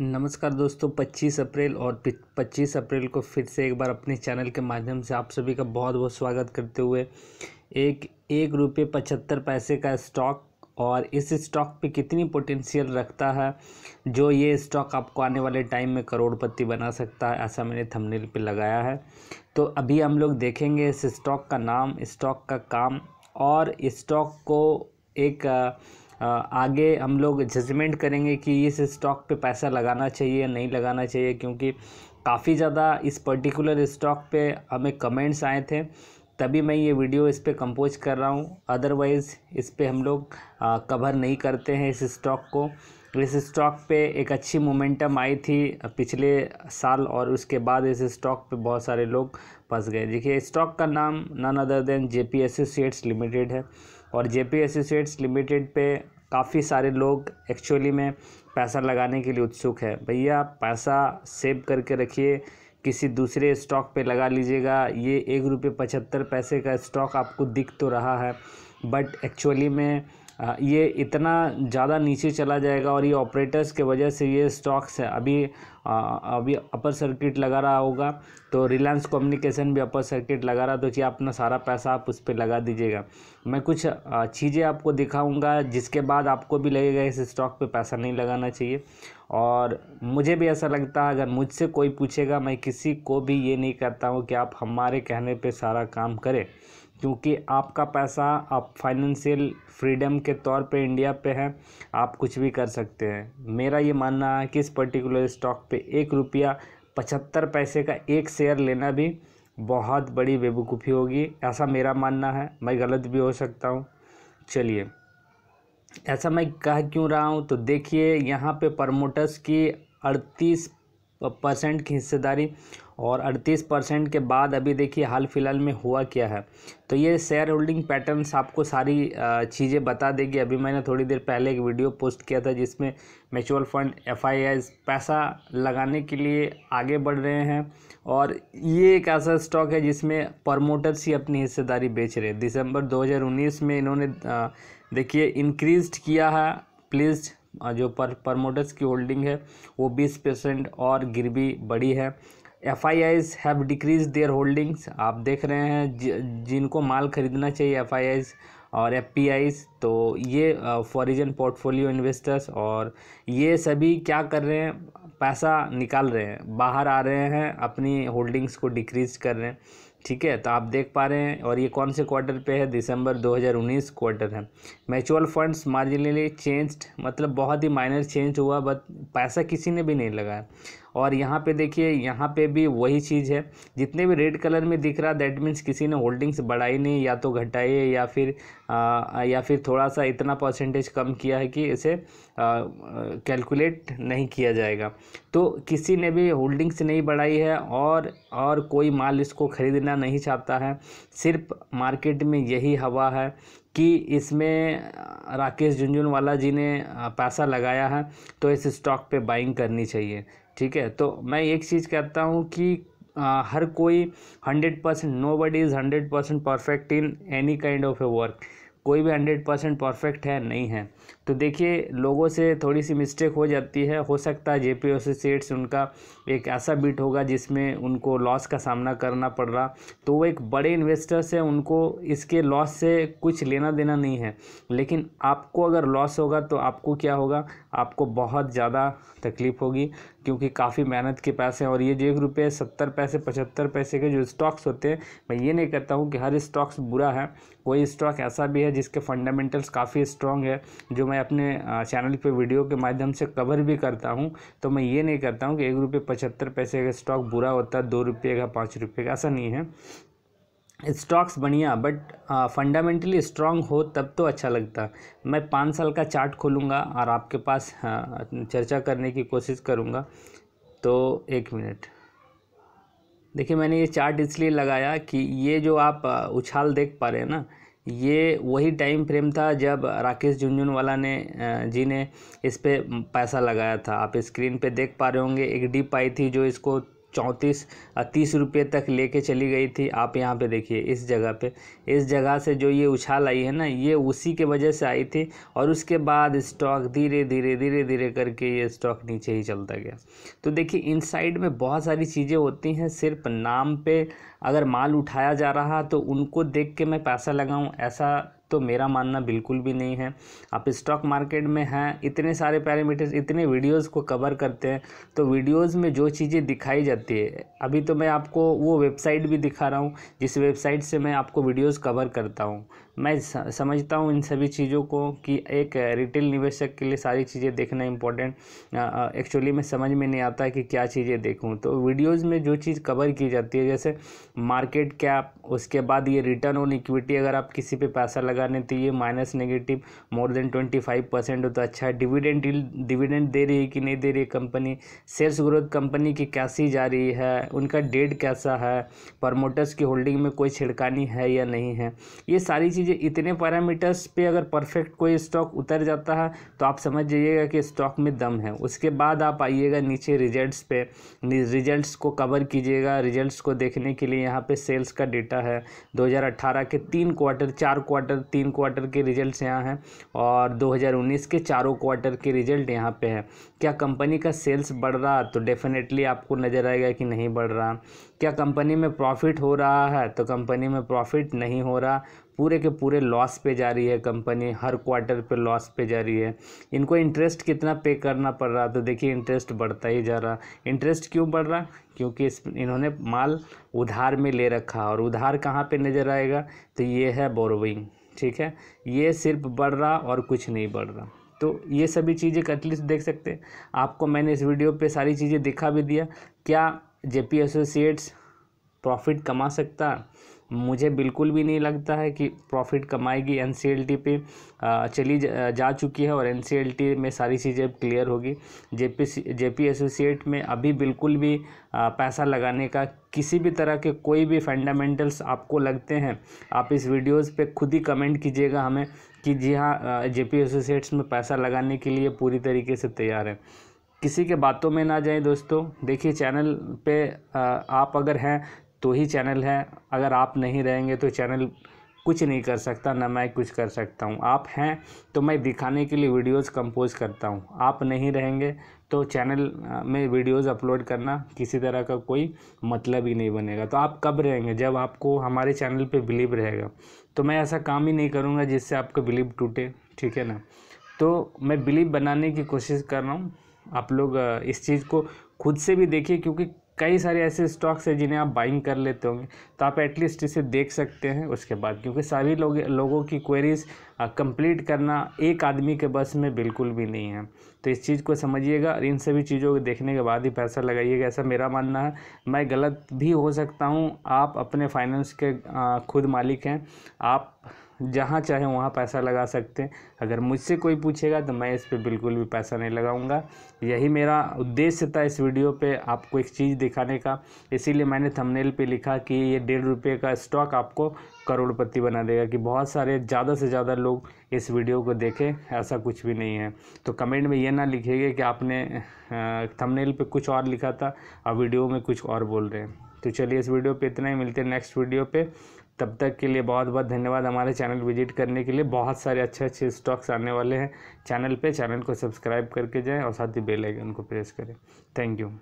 नमस्कार दोस्तों 25 अप्रैल और 25 अप्रैल को फिर से एक बार अपने चैनल के माध्यम से आप सभी का बहुत बहुत स्वागत करते हुए एक एक रुपये पचहत्तर पैसे का स्टॉक और इस स्टॉक पे कितनी पोटेंशियल रखता है जो ये स्टॉक आपको आने वाले टाइम में करोड़पति बना सकता है ऐसा मैंने थंबनेल पे लगाया है तो अभी हम लोग देखेंगे इस स्टॉक का नाम स्टॉक का काम और स्टॉक को एक आ, आगे हम लोग जजमेंट करेंगे कि इस स्टॉक पे पैसा लगाना चाहिए या नहीं लगाना चाहिए क्योंकि काफ़ी ज़्यादा इस पर्टिकुलर स्टॉक पे हमें कमेंट्स आए थे तभी मैं ये वीडियो इस पर कंपोज कर रहा हूँ अदरवाइज़ इस पर हम लोग कवर नहीं करते हैं इस स्टॉक को इस स्टॉक पे एक अच्छी मोमेंटम आई थी पिछले साल और उसके बाद इस स्टॉक पे बहुत सारे लोग फंस गए देखिए स्टॉक का नाम none other than J P associates limited है और जे पी एसोसिएट्स लिमिटेड पे काफ़ी सारे लोग एक्चुअली में पैसा लगाने के लिए उत्सुक है भैया पैसा सेव करके रखिए किसी दूसरे स्टॉक पे लगा लीजिएगा ये एक रुपये पचहत्तर पैसे का स्टॉक आपको दिख तो रहा है बट एक्चुअली में ये इतना ज़्यादा नीचे चला जाएगा और ये ऑपरेटर्स के वजह से ये स्टॉक्स है अभी अभी अपर सर्किट लगा रहा होगा तो रिलायंस कम्युनिकेशन भी अपर सर्किट लगा रहा तो चाहिए अपना सारा पैसा आप उस पर लगा दीजिएगा मैं कुछ चीज़ें आपको दिखाऊंगा जिसके बाद आपको भी लगेगा इस स्टॉक पे पैसा नहीं लगाना चाहिए और मुझे भी ऐसा लगता है अगर मुझसे कोई पूछेगा मैं किसी को भी ये नहीं कहता हूँ कि आप हमारे कहने पर सारा काम करें क्योंकि आपका पैसा आप फाइनेंशियल फ्रीडम के तौर पे इंडिया पे है आप कुछ भी कर सकते हैं मेरा ये मानना है कि इस पर्टिकुलर स्टॉक पे पे एक रुपया पचहत्तर पैसे का एक शेयर लेना भी बहुत बड़ी बेवकूफ़ी होगी ऐसा मेरा मानना है मैं गलत भी हो सकता हूँ चलिए ऐसा मैं कह क्यों रहा हूँ तो देखिए यहाँ पे प्रमोटर्स की अड़तीस परसेंट की हिस्सेदारी और 38 परसेंट के बाद अभी देखिए हाल फिलहाल में हुआ क्या है तो ये शेयर होल्डिंग पैटर्न्स आपको सारी चीज़ें बता देगी अभी मैंने थोड़ी देर पहले एक वीडियो पोस्ट किया था जिसमें म्यूचुअल फंड एफ पैसा लगाने के लिए आगे बढ़ रहे हैं और ये एक ऐसा स्टॉक है जिसमें प्रमोटर्स ही अपनी हिस्सेदारी बेच रहे हैं दिसंबर 2019 में इन्होंने देखिए इंक्रीज किया है प्लीज़ जो पर प्रमोटर्स की होल्डिंग है वो 20 परसेंट और गिरवी बढ़ी है F I Is have decrease their holdings आप देख रहे हैं जिनको माल खरीदना चाहिए एफ आई आईज और एफ पी आईज तो ये फॉरिजन पोर्टफोलियो इन्वेस्टर्स और ये सभी क्या कर रहे हैं पैसा निकाल रहे हैं बाहर आ रहे हैं अपनी होल्डिंग्स को डिक्रीज कर रहे हैं ठीक है तो आप देख पा रहे हैं और ये कौन से क्वार्टर पे है दिसंबर 2019 क्वार्टर है म्यूचुअल फंड्स मार्जिनली चेंज्ड मतलब बहुत ही माइनर चेंज हुआ बट पैसा किसी ने भी नहीं लगाया और यहाँ पे देखिए यहाँ पे भी वही चीज़ है जितने भी रेड कलर में दिख रहा दैट मीन्स किसी ने होल्डिंग्स बढ़ाई नहीं या तो घटाई है या फिर आ, या फिर थोड़ा सा इतना परसेंटेज कम किया है कि इसे कैलकुलेट नहीं किया जाएगा तो किसी ने भी होल्डिंग्स नहीं बढ़ाई है और और कोई माल इसको ख़रीदना नहीं चाहता है सिर्फ मार्केट में यही हवा है कि इसमें राकेश झुंझुनवाला जी ने पैसा लगाया है तो इस स्टॉक पे बाइंग करनी चाहिए ठीक है तो मैं एक चीज़ कहता हूँ कि आ, हर कोई hundred percent nobody is hundred percent perfect in any kind of a work कोई भी हंड्रेड परसेंट परफेक्ट है नहीं है तो देखिए लोगों से थोड़ी सी मिस्टेक हो जाती है हो सकता है जे पी एसोसिएट्स उनका एक ऐसा बीट होगा जिसमें उनको लॉस का सामना करना पड़ रहा तो वो एक बड़े इन्वेस्टर्स हैं उनको इसके लॉस से कुछ लेना देना नहीं है लेकिन आपको अगर लॉस होगा तो आपको क्या होगा आपको बहुत ज़्यादा तकलीफ़ होगी क्योंकि काफ़ी मेहनत के पैसे हैं और ये जो एक रुपये सत्तर पैसे पचहत्तर पैसे के जो स्टॉक्स होते हैं मैं ये नहीं कहता हूँ कि हर स्टॉक्स बुरा है कोई स्टॉक ऐसा भी है जिसके फंडामेंटल्स काफ़ी स्ट्रॉन्ग है जो मैं अपने चैनल पे वीडियो के माध्यम से कवर भी करता हूँ तो मैं ये नहीं करता हूँ कि एक रुपये पचहत्तर पैसे का स्टॉक बुरा होता है दो रुपये का पाँच रुपये का ऐसा नहीं है स्टॉक्स बढ़िया बट फंडामेंटली स्ट्रांग हो तब तो अच्छा लगता मैं पाँच साल का चार्ट खोलूँगा और आपके पास चर्चा करने की कोशिश करूँगा तो एक मिनट देखिए मैंने ये चार्ट इसलिए लगाया कि ये जो आप उछाल देख पा रहे हैं ना ये वही टाइम फ्रेम था जब राकेश झुंझुनवाला ने जी ने इस पर पैसा लगाया था आप स्क्रीन पे देख पा रहे होंगे एक डीप आई थी जो इसको चौंतीस तीस रुपये तक लेके चली गई थी आप यहाँ पे देखिए इस जगह पे इस जगह से जो ये उछाल आई है ना ये उसी के वजह से आई थी और उसके बाद स्टॉक धीरे धीरे धीरे धीरे करके ये स्टॉक नीचे ही चलता गया तो देखिए इन साइड में बहुत सारी चीज़ें होती हैं सिर्फ नाम पे अगर माल उठाया जा रहा तो उनको देख के मैं पैसा लगाऊँ ऐसा तो मेरा मानना बिल्कुल भी नहीं है आप स्टॉक मार्केट में हैं इतने सारे पैरामीटर्स इतने वीडियोस को कवर करते हैं तो वीडियोस में जो चीज़ें दिखाई जाती है अभी तो मैं आपको वो वेबसाइट भी दिखा रहा हूँ जिस वेबसाइट से मैं आपको वीडियोज़ कवर करता हूँ मैं समझता हूँ इन सभी चीज़ों को कि एक रिटेल निवेशक के लिए सारी चीज़ें देखना इंपॉर्टेंट एक्चुअली में समझ में नहीं आता कि क्या चीज़ें देखूँ तो वीडियोज़ में जो चीज़ कवर की जाती है जैसे मार्केट कैप उसके बाद ये रिटर्न ऑन इक्विटी अगर आप किसी पे पैसा लगा सरकार ने तो ये minus negative more than twenty five percent होता अच्छा है डिविडेंड डिविडेंड दे रही है कि नहीं दे रही कंपनी सेल्स ग्रोथ कंपनी की कैसी जा रही है उनका डेट कैसा है प्रमोटर्स की होल्डिंग में कोई छिड़कानी है या नहीं है ये सारी चीज़ें इतने पैरामीटर्स पर अगर परफेक्ट कोई स्टॉक उतर जाता है तो आप समझ जाइएगा कि स्टॉक में दम है उसके बाद आप आइएगा नीचे रिजल्ट्स पे रिजल्ट्स को कवर कीजिएगा रिजल्ट्स को देखने के लिए यहाँ पे सेल्स का डेटा है 2018 के तीन क्वार्टर चार क्वार्टर तीन क्वार्टर के रिजल्ट्स यहाँ हैं और 2019 के चारों क्वार्टर के रिजल्ट यहाँ पे हैं क्या कंपनी का सेल्स बढ़ रहा तो डेफिनेटली आपको नज़र आएगा कि नहीं बढ़ रहा क्या कंपनी में प्रॉफिट हो रहा है तो कंपनी में प्रॉफिट नहीं हो रहा पूरे के पूरे लॉस पे जा रही है कंपनी हर क्वार्टर पे लॉस पे जा रही है इनको इंटरेस्ट कितना पे करना पड़ रहा तो देखिए इंटरेस्ट बढ़ता ही जा रहा इंटरेस्ट क्यों बढ़ रहा क्योंकि इस इन्होंने माल उधार में ले रखा और उधार कहाँ पे नज़र आएगा तो ये है बोरोइंग ठीक है ये सिर्फ बढ़ रहा और कुछ नहीं बढ़ रहा तो ये सभी चीज़ें कटलिस्ट देख सकते हैं आपको मैंने इस वीडियो पे सारी चीज़ें दिखा भी दिया क्या जेपी एसोसिएट्स प्रॉफिट कमा सकता मुझे बिल्कुल भी नहीं लगता है कि प्रॉफिट कमाएगी एन पे चली जा चुकी है और एन में सारी चीज़ें क्लियर होगी जेपी पी एसोसिएट में अभी बिल्कुल भी पैसा लगाने का किसी भी तरह के कोई भी फंडामेंटल्स आपको लगते हैं आप इस वीडियोस पे खुद ही कमेंट कीजिएगा हमें कि जी हाँ पी एसोसिएट्स में पैसा लगाने के लिए पूरी तरीके से तैयार है किसी के बातों में ना जाएं दोस्तों देखिए चैनल पे आप अगर हैं तो ही चैनल है अगर आप नहीं रहेंगे तो चैनल कुछ नहीं कर सकता ना मैं कुछ कर सकता हूँ आप हैं तो मैं दिखाने के लिए वीडियोस कंपोज करता हूँ आप नहीं रहेंगे तो चैनल में वीडियोस अपलोड करना किसी तरह का कोई मतलब ही नहीं बनेगा तो आप कब रहेंगे जब आपको हमारे चैनल पे बिलीव रहेगा तो मैं ऐसा काम ही नहीं करूँगा जिससे आपका बिलीव टूटे ठीक है ना तो मैं बिलीव बनाने की कोशिश कर रहा हूँ आप लोग इस चीज़ को खुद से भी देखिए क्योंकि कई सारे ऐसे स्टॉक्स हैं जिन्हें आप बाइंग कर लेते होंगे तो आप एटलीस्ट इसे देख सकते हैं उसके बाद क्योंकि सभी लोग लोगों की क्वेरीज कंप्लीट करना एक आदमी के बस में बिल्कुल भी नहीं है तो इस चीज़ को समझिएगा और इन सभी चीज़ों को देखने के बाद ही पैसा लगाइएगा ऐसा मेरा मानना है मैं गलत भी हो सकता हूँ आप अपने फाइनेंस के खुद मालिक हैं आप जहाँ चाहे वहाँ पैसा लगा सकते हैं अगर मुझसे कोई पूछेगा तो मैं इस पर बिल्कुल भी पैसा नहीं लगाऊंगा यही मेरा उद्देश्य था इस वीडियो पे आपको एक चीज़ दिखाने का इसीलिए मैंने थंबनेल पे लिखा कि ये डेढ़ रुपये का स्टॉक आपको करोड़पति बना देगा कि बहुत सारे ज़्यादा से ज़्यादा लोग इस वीडियो को देखें ऐसा कुछ भी नहीं है तो कमेंट में ये ना लिखेगा कि आपने थमनेल पर कुछ और लिखा था और वीडियो में कुछ और बोल रहे हैं तो चलिए इस वीडियो पे इतना ही मिलते हैं नेक्स्ट वीडियो पे तब तक के लिए बहुत बहुत धन्यवाद हमारे चैनल विजिट करने के लिए बहुत सारे अच्छे अच्छे स्टॉक्स आने वाले हैं चैनल पे चैनल को सब्सक्राइब करके जाएं और साथ ही बेल आइकन को प्रेस करें थैंक यू